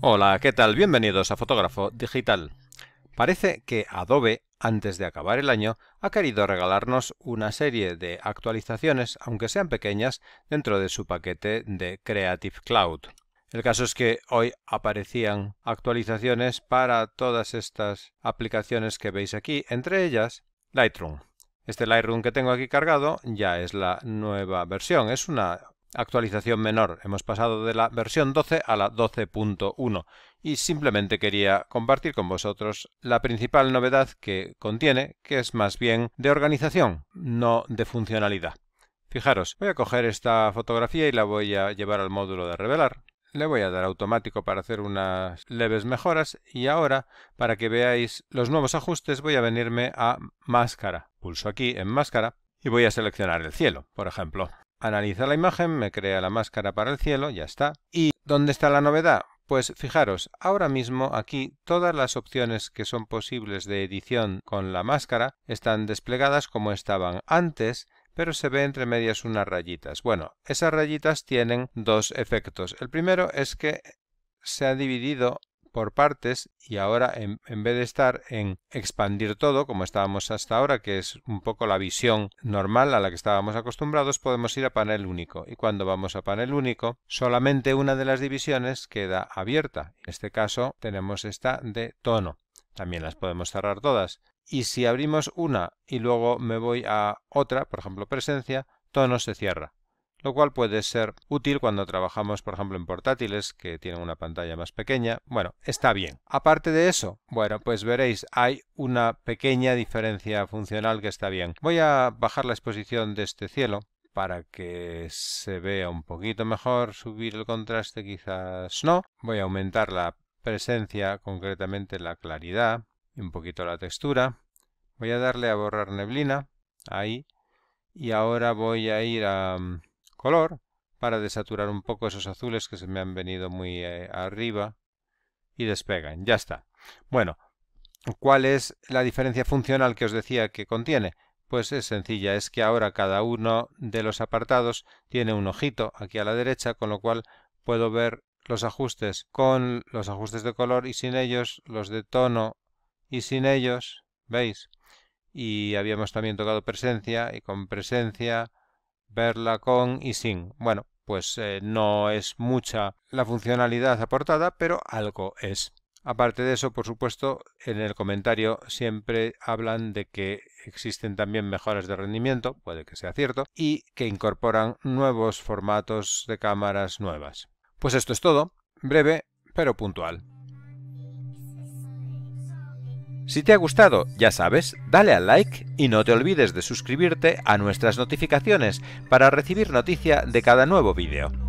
Hola, ¿qué tal? Bienvenidos a Fotógrafo Digital. Parece que Adobe, antes de acabar el año, ha querido regalarnos una serie de actualizaciones, aunque sean pequeñas, dentro de su paquete de Creative Cloud. El caso es que hoy aparecían actualizaciones para todas estas aplicaciones que veis aquí, entre ellas Lightroom. Este Lightroom que tengo aquí cargado ya es la nueva versión, es una actualización menor. Hemos pasado de la versión 12 a la 12.1 y simplemente quería compartir con vosotros la principal novedad que contiene, que es más bien de organización, no de funcionalidad. Fijaros, voy a coger esta fotografía y la voy a llevar al módulo de revelar. Le voy a dar automático para hacer unas leves mejoras y ahora, para que veáis los nuevos ajustes, voy a venirme a máscara. Pulso aquí en máscara y voy a seleccionar el cielo, por ejemplo. Analiza la imagen, me crea la máscara para el cielo, ya está. ¿Y dónde está la novedad? Pues fijaros, ahora mismo aquí todas las opciones que son posibles de edición con la máscara están desplegadas como estaban antes, pero se ve entre medias unas rayitas. Bueno, esas rayitas tienen dos efectos. El primero es que se ha dividido por partes y ahora en, vez de estar en expandir todo como estábamos hasta ahora, que es un poco la visión normal a la que estábamos acostumbrados, podemos ir a panel único. Y cuando vamos a panel único, solamente una de las divisiones queda abierta. En este caso tenemos esta de tono. También las podemos cerrar todas. Y si abrimos una y luego me voy a otra, por ejemplo presencia, tono se cierra lo cual puede ser útil cuando trabajamos, por ejemplo, en portátiles que tienen una pantalla más pequeña. Bueno, está bien. Aparte de eso, bueno, pues veréis, hay una pequeña diferencia funcional que está bien. Voy a bajar la exposición de este cielo para que se vea un poquito mejor, subir el contraste quizás no. Voy a aumentar la presencia, concretamente la claridad y un poquito la textura. Voy a darle a borrar neblina, ahí, y ahora voy a ir a mm, color para desaturar un poco esos azules que se me han venido muy eh, arriba y despegan. Ya está. Bueno, ¿cuál es la diferencia funcional que os decía que contiene? Pues es sencilla, es que ahora cada uno de los apartados tiene un ojito aquí a la derecha, con lo cual puedo ver los ajustes con los ajustes de color y sin ellos, los de tono y sin ellos, ¿veis? Y habíamos también tocado presencia y con presencia verla con y sin. Bueno, pues eh, no es mucha la funcionalidad aportada, pero algo es. Aparte de eso, por supuesto, en el comentario siempre hablan de que existen también mejoras de rendimiento, puede que sea cierto, y que incorporan nuevos formatos de cámaras nuevas. Pues esto es todo, breve pero puntual. Si te ha gustado, ya sabes, dale al like y no te olvides de suscribirte a nuestras notificaciones para recibir noticia de cada nuevo vídeo.